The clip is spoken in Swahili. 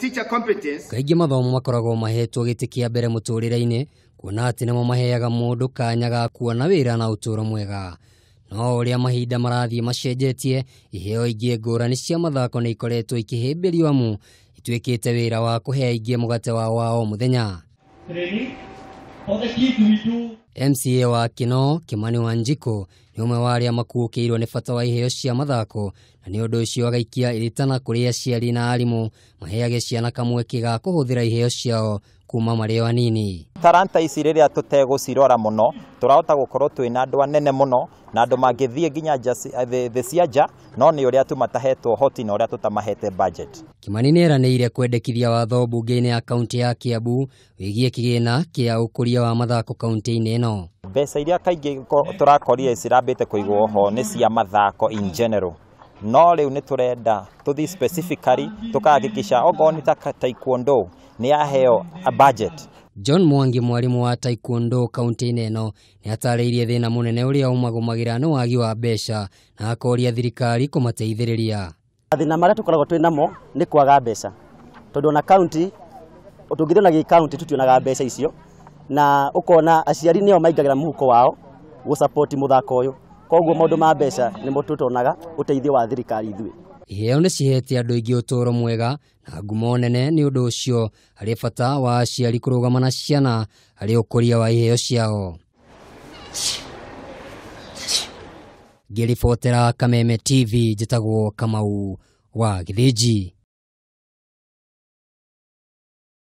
kaingĩ mathomo makoragwo mahetwo gĩtĩ kĩa mbere mũtũũrĩre-inĩ kuona atĩ nĩmo maheaga mũndũ kanya ga kuona wĩra na ũtũũro mwega no ũrĩa mahinda marathiĩ macenjetie iheo ingĩ ngũrani cia mathako nĩ ikoretwo ikĩhĩmbĩrio amu ituĩkĩte wĩra wa kũhe aingĩ mũgate wao wa o mũthenya MCA wa Kino Kimani Wanjiku nĩ umwe wa arĩa irwo nä bata wa iheo cia mathako na nĩ ũndũ ũcio agaikia iritana kũrĩ aciari na arimå maheage ciana kamweke ga ra iheo ciao kuma marĩ o anini taranta ici rĩrĩa tũtegũcirora mũno tũrahota gũkorwo na andũ anene mũno na andũ mangĩthiĩ nginya eh, thĩ cia nja no nĩ ũrĩa tũmatahetwo hoti na ũrĩa tũtamahete budget Kimani nĩ ire kwendekithia watho mbunge-inĩ ya kaũntĩ ya Kiambu wĩgiĩ kĩgĩna kĩa ũkũria wa mathako kaũntĩ-inĩ no mbeca iria kaingĩ tũrakorire cirambĩte kũigwo ho nĩ cia mathako in general no rä u nä tå renda tå specifically tå ogoni ta taekwondo nä aheo budget John Mwangi mwarimu wa taekwondo kaunti-inä ä nä atarä thĩna mũnene ũrĩa ũmagũmagĩra nĩ wagi wa mbeca na akoria thirikari kũmateithĩrĩria mathĩna marĩa tũkoragwo twĩ namo nĩ kwaga mbeca tondũ ona kaunti tũngĩthiĩ ona gĩkaunti tũtionaga mbeca icio na ukona aciari nio maingagĩra muhuko wao support muthako ũyũ koguo maundu ma mbeca nimo tutonaga uteithio wa thirikari ithui iheo nä cihete andå aingä å tå ro mwega na ngumo nene nä å ndå å cio bata wa aciari kå rå gama na ciana harä å kå ria wa iheo ciao ngä kameme tv njätagwo kamau wa gä thä nji